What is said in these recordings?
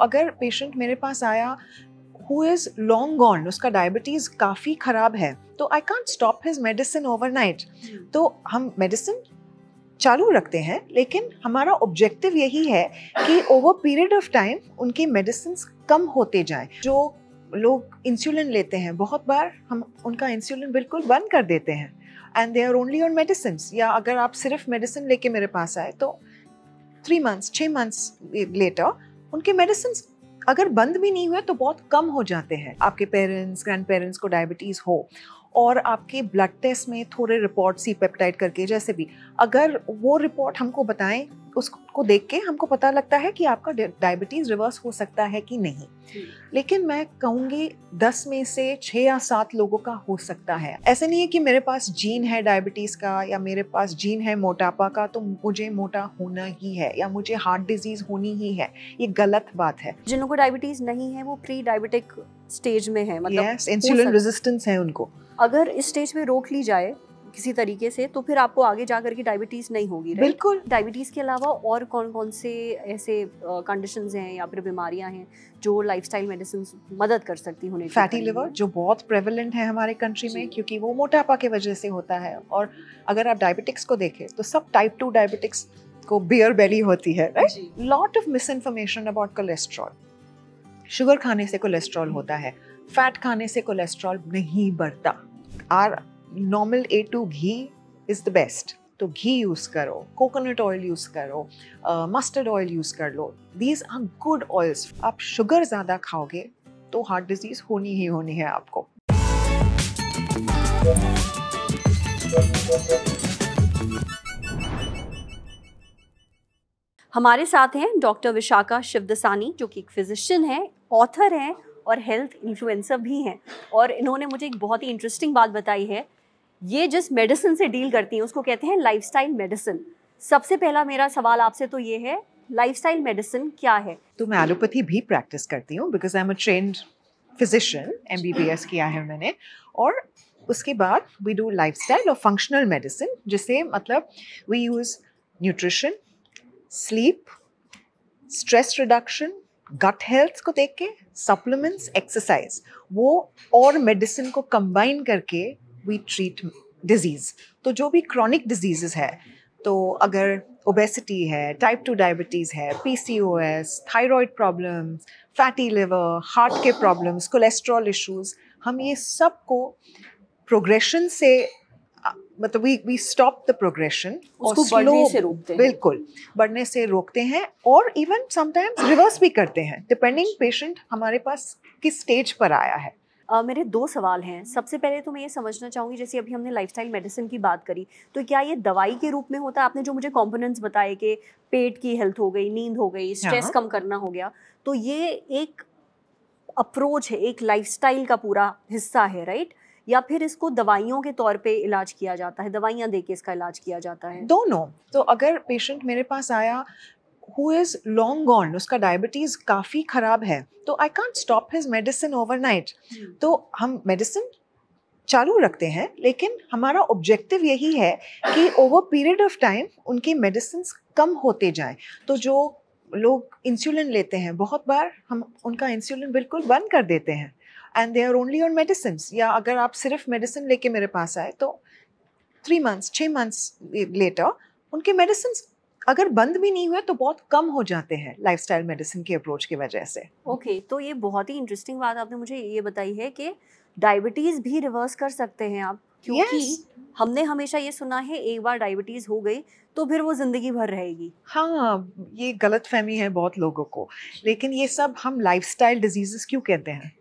अगर पेशेंट मेरे पास आया हु इज़ लॉन्ग गॉन उसका डायबिटीज़ काफ़ी ख़राब है तो I can't stop his medicine overnight तो हम मेडिसिन चालू रखते हैं लेकिन हमारा ऑब्जेक्टिव यही है कि ओवर पीरियड ऑफ टाइम उनकी मेडिसिन कम होते जाए जो लोग इंसुलिन लेते हैं बहुत बार हम उनका इंसुलिन बिल्कुल बंद कर देते हैं and they are only on medicine या अगर आप सिर्फ मेडिसिन लेके मेरे पास आए तो थ्री मंथ्स छः मंथ्स लेटर उनके मेडिसिन अगर बंद भी नहीं हुए तो बहुत कम हो जाते हैं आपके पेरेंट्स ग्रैंड पेरेंट्स को डायबिटीज़ हो और आपके ब्लड टेस्ट में थोड़े रिपोर्ट सी पेप्टाइड करके जैसे भी अगर वो रिपोर्ट हमको बताएं उसको देख के हमको पता लगता है कि आपका डायबिटीज़ रिवर्स हो सकता है कि नहीं लेकिन मैं कहूँगी दस में से छः या सात लोगों का हो सकता है ऐसे नहीं है कि मेरे पास जीन है डायबिटीज़ का या मेरे पास जीन है मोटापा का तो मुझे मोटा होना ही है या मुझे हार्ट डिजीज़ होनी ही है ये गलत बात है जिन लोगों को डायबिटीज़ नहीं है वो प्री डायबिटिक स्टेज में है मतलब इंसुलिन yes, रेजिस्टेंस है उनको अगर इस स्टेज में रोक ली जाए किसी तरीके से तो फिर आपको आगे जा करके डायबिटीज़ नहीं होगी बिल्कुल डायबिटीज़ के अलावा और कौन कौन से ऐसे कंडीशन हैं या फिर बीमारियां हैं जो लाइफ स्टाइल मेडिसिन मदद कर सकती होने फैटी लिवर जो बहुत प्रेवलेंट है हमारे कंट्री में क्योंकि वो मोटापा के वजह से होता है और अगर आप डायबिटिक्स को देखें तो सब टाइप टू डायबिटिक्स को बियर बेली होती है lot of misinformation about cholesterol sugar खाने से कोलेस्ट्रॉल होता है फैट खाने से कोलेस्ट्रॉल नहीं बढ़ता or normal A to ghee is the best तो घी यूज़ करो कोकोनट ऑयल यूज़ करो मस्टर्ड ऑयल यूज़ कर लो दीज आर गुड ऑयल्स आप शुगर ज़्यादा खाओगे तो हार्ट डिजीज़ होनी ही होनी है आपको हमारे साथ हैं डॉक्टर विशाखा शिवदसानी जो कि एक फिजिशियन हैं ऑथर हैं और हेल्थ इन्फ्लुएंसर भी हैं और इन्होंने मुझे एक बहुत ही इंटरेस्टिंग बात बताई है ये जिस मेडिसिन से डील करती हैं उसको कहते हैं लाइफस्टाइल मेडिसिन सबसे पहला मेरा सवाल आपसे तो ये है लाइफस्टाइल मेडिसिन क्या है तो मैं एलोपैथी भी प्रैक्टिस करती हूँ because I am a trained physician M किया है मैंने और उसके बाद वी डू लाइफ स्टाइल और फंक्शनल मेडिसिन जिसे मतलब we use nutrition sleep stress reduction gut health को देख के सप्लीमेंट्स एक्सरसाइज वो और मेडिसिन को कंबाइन करके वी ट्रीट डिजीज़ तो जो भी क्रॉनिक डिजीज़ है तो अगर ओबेसिटी है टाइप टू डायबिटीज़ है एस thyroid problem fatty liver heart के प्रॉब्लम्स कोलेस्ट्रॉल इश्यूज हम ये सब को प्रोग्रेशन से मतलब we we stop the progression उसको बढ़ने से रोकते हैं बिल्कुल बढ़ने से रोकते हैं और इवन समटाइम्स रिवर्स भी करते हैं डिपेंडिंग पेशेंट हमारे पास किस स्टेज पर आया है Uh, मेरे दो सवाल हैं सबसे पहले तो मैं ये समझना चाहूँगी जैसे अभी हमने लाइफस्टाइल मेडिसिन की बात करी तो क्या ये दवाई के रूप में होता है आपने जो मुझे कॉम्पोनेंट्स बताए कि पेट की हेल्थ हो गई नींद हो गई स्ट्रेस हाँ। कम करना हो गया तो ये एक अप्रोच है एक लाइफस्टाइल का पूरा हिस्सा है राइट या फिर इसको दवाइयों के तौर पे इलाज किया जाता है दवाइयाँ दे के इसका इलाज किया जाता है दोनों तो अगर पेशेंट मेरे पास आया हु इज़ लॉन्ग गॉन उसका डायबिटीज़ काफ़ी ख़राब है तो I can't stop his medicine overnight तो हम मेडिसिन चालू रखते हैं लेकिन हमारा ऑब्जेक्टिव यही है कि ओवर पीरियड ऑफ टाइम उनकी मेडिसिन कम होते जाएं तो जो लोग इंसुलिन लेते हैं बहुत बार हम उनका इंसुलिन बिल्कुल बंद कर देते हैं and they are only on medicine या अगर आप सिर्फ मेडिसिन लेके मेरे पास आए तो थ्री मंथ्स छः मंथ्स लेटर उनके मेडिसिन अगर बंद भी नहीं हुए तो बहुत कम हो जाते हैं लाइफस्टाइल मेडिसिन के अप्रोच की वजह से ओके okay, तो ये बहुत ही इंटरेस्टिंग बात आपने मुझे ये बताई है कि डायबिटीज़ भी रिवर्स कर सकते हैं आप क्योंकि yes. हमने हमेशा ये सुना है एक बार डायबिटीज हो गई तो फिर वो जिंदगी भर रहेगी हाँ ये गलत फहमी है बहुत लोगों को लेकिन ये सब हम लाइफस्टाइल डिजीजेस क्यों कहते हैं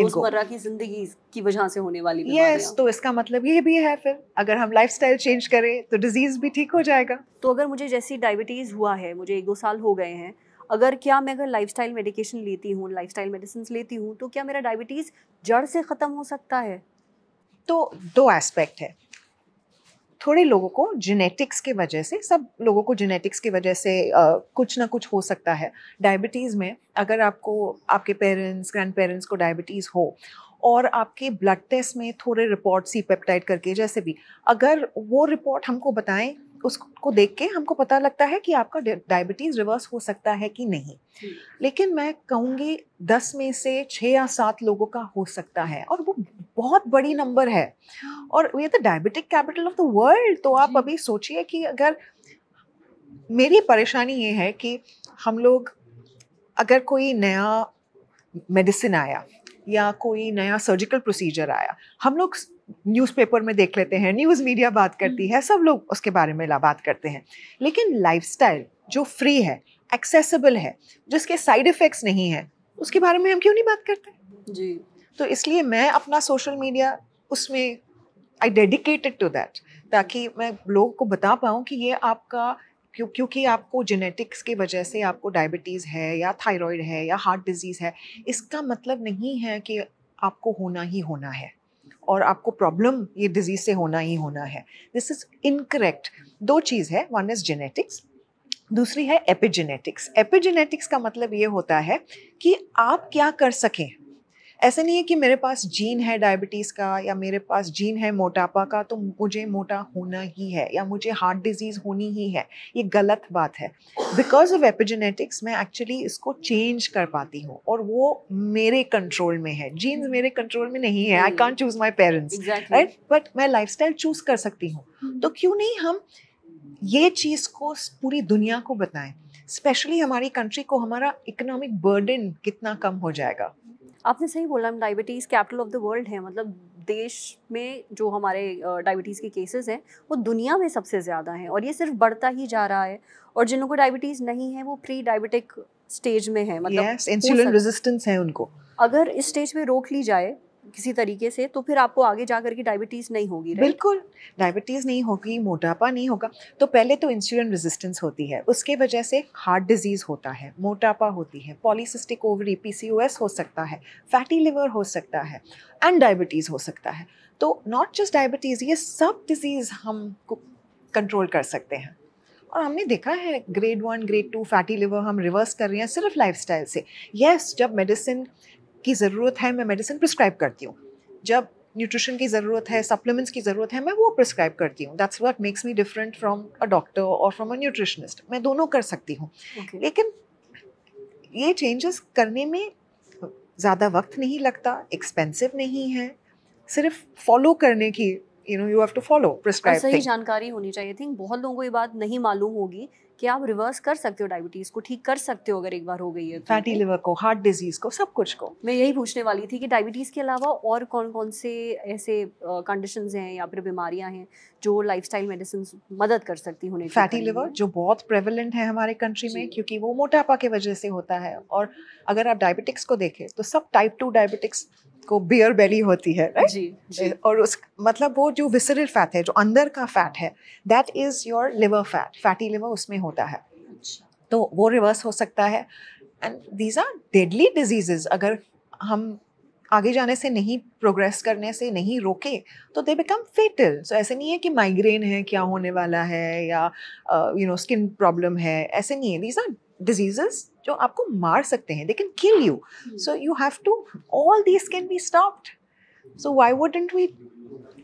रोजमर्रा की जिंदगी की वजह से होने वाली यस yes, तो इसका मतलब ये भी है फिर अगर हम लाइफस्टाइल चेंज करें तो डिजीज भी ठीक हो जाएगा तो अगर मुझे जैसी डायबिटीज हुआ है मुझे एक दो साल हो गए हैं अगर क्या मैं अगर लाइफस्टाइल मेडिकेशन लेती हूँ लाइफ स्टाइल मेडिसिन लेती हूँ तो क्या मेरा डायबिटीज जड़ से खत्म हो सकता है तो दो एस्पेक्ट है थोड़े लोगों को जेनेटिक्स के वजह से सब लोगों को जेनेटिक्स की वजह से आ, कुछ ना कुछ हो सकता है डायबिटीज़ में अगर आपको आपके पेरेंट्स ग्रैंड पेरेंट्स को डायबिटीज़ हो और आपके ब्लड टेस्ट में थोड़े रिपोर्ट सी पेप्टाइड करके जैसे भी अगर वो रिपोर्ट हमको बताएं उसको देख के हमको पता लगता है कि आपका डायबिटीज़ रिवर्स हो सकता है कि नहीं लेकिन मैं कहूँगी दस में से छः या सात लोगों का हो सकता है और वो बहुत बड़ी नंबर है हाँ। और ये तो the diabetic capital of the world तो आप अभी सोचिए कि अगर मेरी परेशानी ये है कि हम लोग अगर कोई नया मेडिसिन आया या कोई नया सर्जिकल प्रोसीजर आया हम लोग न्यूज़पेपर में देख लेते हैं न्यूज़ मीडिया बात करती हम्म। है सब लोग उसके बारे में बात करते हैं लेकिन लाइफस्टाइल जो फ्री है एक्सेसिबल है जिसके साइड इफ़ेक्ट्स नहीं है उसके बारे में हम क्यों नहीं बात करते जी तो इसलिए मैं अपना सोशल मीडिया उसमें आई डेडिकेटेड टू दैट ताकि मैं लोगों को बता पाऊँ कि ये आपका क्यों क्योंकि आपको जेनेटिक्स की वजह से आपको डायबिटीज़ है या थायराइड है या हार्ट डिजीज़ है इसका मतलब नहीं है कि आपको होना ही होना है और आपको प्रॉब्लम ये डिजीज से होना ही होना है दिस इज इनकरेक्ट दो चीज़ है वन इज़ जेनेटिक्स दूसरी है एपिजेनेटिक्स एपिजेनेटिक्स का मतलब ये होता है कि आप क्या कर सकें ऐसा नहीं है कि मेरे पास जीन है डायबिटीज़ का या मेरे पास जीन है मोटापा का तो मुझे मोटा होना ही है या मुझे हार्ट डिजीज़ होनी ही है ये गलत बात है बिकॉज ऑफ एपिजेनेटिक्स मैं एक्चुअली इसको चेंज कर पाती हूँ और वो मेरे कंट्रोल में है जीन्स मेरे कंट्रोल में नहीं है I can't choose my parents right but मैं लाइफ चूज़ कर सकती हूँ hmm. तो क्यों नहीं हम ये चीज़ को पूरी दुनिया को बताएं स्पेशली हमारी कंट्री को हमारा इकोनॉमिक बर्डन कितना कम हो जाएगा आपने सही बोला हम diabetes capital of the world है मतलब देश में जो हमारे डायबिटीज़ के केसेस हैं वो दुनिया में सबसे ज़्यादा हैं और ये सिर्फ बढ़ता ही जा रहा है और जिन लोगों को डायबिटीज़ नहीं है वो प्री डायबिटिक स्टेज में है मतलब इंसुलिन yes, रेजिस्टेंस है उनको अगर इस स्टेज में रोक ली जाए किसी तरीके से तो फिर आपको आगे जा करके डायबिटीज़ नहीं होगी बिल्कुल डायबिटीज़ नहीं होगी मोटापा नहीं होगा तो पहले तो इंसुलिन रेजिस्टेंस होती है उसके वजह से हार्ट डिजीज़ होता है मोटापा होती है पॉलीसिस्टिक ओवरी पीसीओएस हो सकता है फैटी लिवर हो सकता है एंड डायबिटीज़ हो सकता है तो नॉट जस्ट डायबिटीज़ ये सब डिज़ीज़ हम कंट्रोल कर सकते हैं और हमने देखा है grade one grade two fatty liver हम रिवर्स कर रहे हैं सिर्फ लाइफस्टाइल से यस yes, जब मेडिसिन की ज़रूरत है मैं मेडिसिन प्रिस्क्राइब करती हूँ जब न्यूट्रिशन की ज़रूरत है सप्लीमेंट्स की ज़रूरत है मैं वो प्रिस्क्राइब करती हूँ that's what makes me different from a doctor और फ्रॉम अ न्यूट्रिशनिस्ट मैं दोनों कर सकती हूँ okay. लेकिन ये चेंजेस करने में ज़्यादा वक्त नहीं लगता एक्सपेंसिव नहीं है सिर्फ फॉलो करने की you know you have to follow prescribe सही जानकारी होनी चाहिए थिंक बहुत लोगों को ये बात नहीं मालूम होगी कि आप रिवर्स कर सकते हो डायबिटीज को ठीक कर सकते हो अगर एक बार हो गई है फैटी तो, लिवर को हार्ट डिजीज को सब कुछ को मैं यही पूछने वाली थी कि डायबिटीज के अलावा और कौन कौन से ऐसे कंडीशन हैं या फिर बीमारियां हैं जो स्टाइल मेडिसिन मदद कर सकती होने फैटी लिवर जो बहुत प्रेवलेंट है हमारे कंट्री में क्योंकि वो मोटापा के वजह से होता है और अगर आप डायबिटिक्स को देखें तो सब टाइप टू डायबिटिक्स को बियर बेली होती है राइट जी, जी और उस मतलब वो जो विसरल फैट है जो अंदर का फैट है that is your liver fat fatty liver उसमें होता है अच्छा। तो वो रिवर्स हो सकता है and these are deadly diseases अगर हम आगे जाने से नहीं प्रोग्रेस करने से नहीं रोके तो दे बिकम फेटल सो ऐसे नहीं है कि माइग्रेन है क्या होने वाला है या यू नो स्किन प्रॉब्लम है ऐसे नहीं है दीज आर डिजीजेस जो आपको मार सकते हैं they can kill you so you have to all this can be stopped so why wouldn't we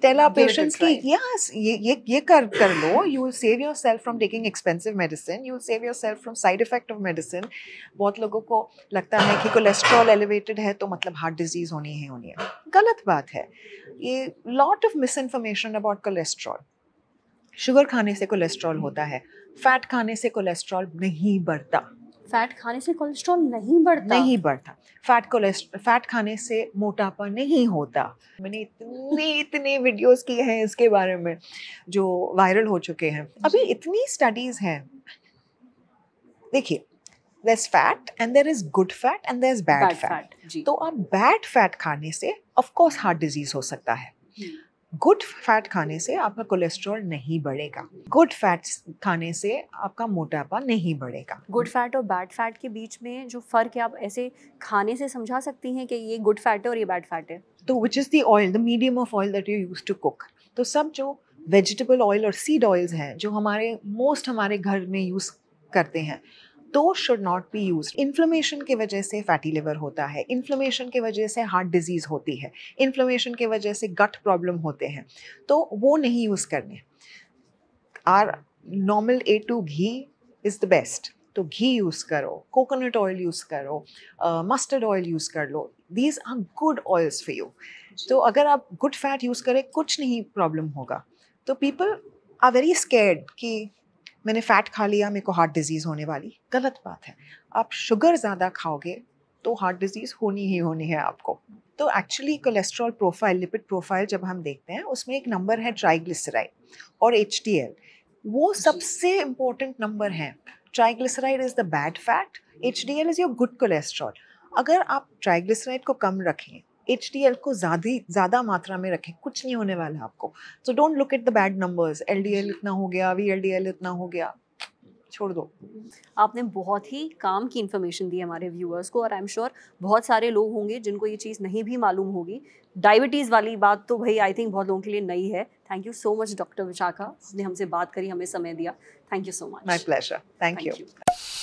tell our patients की यस ये ये कर कर लो you will save yourself from taking expensive medicine you will save yourself from side effect of medicine बहुत लोगों को लगता है कि कोलेस्ट्रॉल एलिवेटेड है तो मतलब हार्ट डिजीज़ होनी है होनी है गलत बात है ये lot of misinformation about cholesterol sugar खाने से कोलेस्ट्रॉल होता है फैट खाने से कोलेस्ट्रॉल नहीं बढ़ता फैट खाने से कोलेस्ट्रॉल नहीं बढ़ता नहीं बढ़ता फैट कोलेस्ट्रॉल फैट खाने से मोटापा नहीं होता मैंने इतनी इतनी वीडियोस की हैं इसके बारे में जो वायरल हो चुके हैं अभी इतनी स्टडीज हैं देखिए there is fat and there is good fat and there is bad fat तो आप बैड फैट खाने से ऑफकोर्स हार्ट डिजीज हो सकता है हम्म। गुड फैट खाने से आपका कोलेस्ट्रॉल नहीं बढ़ेगा गुड फैट्स खाने से आपका मोटापा नहीं बढ़ेगा गुड फैट और बैड फैट के बीच में जो फ़र्क है आप ऐसे खाने से समझा सकती हैं कि ये गुड फैट है और ये बैड फैट है तो which is the oil the medium of oil that you use to cook तो सब जो वेजिटेबल ऑयल और सीड ऑयल्स हैं जो हमारे मोस्ट हमारे घर में यूज़ करते हैं those should not be use inflammation की वजह से फैटी लिवर होता है इन्फ्लोमेशन की वजह से हार्ट डिजीज़ होती है इन्फ्लोमेशन की वजह से गट प्रॉब्लम होते हैं तो वो नहीं यूज़ करने are normal A to ghee is the best तो घी यूज़ करो कोकोनट ऑयल यूज़ करो मस्टर्ड ऑयल यूज़ कर लो these are good oils for you तो अगर आप गुड फैट यूज़ करें कुछ नहीं प्रॉब्लम होगा तो पीपल आर वेरी स्केर्ड कि मैंने फ़ैट खा लिया मेरे को हार्ट डिजीज़ होने वाली गलत बात है आप शुगर ज़्यादा खाओगे तो हार्ट डिजीज़ होनी ही होनी है आपको तो actually cholesterol profile lipid profile जब हम देखते हैं उसमें एक नंबर है ट्राइग्लिसराइड और एच वो सबसे इम्पोर्टेंट नंबर हैं triglyceride is the bad fat H D L is your good cholesterol अगर आप ट्राइग्लिसराइड को कम रखें एच डी एल को ज़्यादा ज़्यादा मात्रा में रखें कुछ नहीं होने वाला आपको so don't look at the bad numbers L D L इतना हो गया वी एल एल डी इतना हो गया छोड़ दो आपने बहुत ही काम की इन्फॉर्मेशन दी हमारे व्यूअर्स को और आई एम श्योर बहुत सारे लोग होंगे जिनको ये चीज़ नहीं भी मालूम होगी डायबिटीज़ वाली बात तो भाई आई थिंक बहुत लोगों के लिए नई है thank you so much doctor Vishakha आपने हमसे बात करी हमें समय दिया thank you so much my pleasure thank you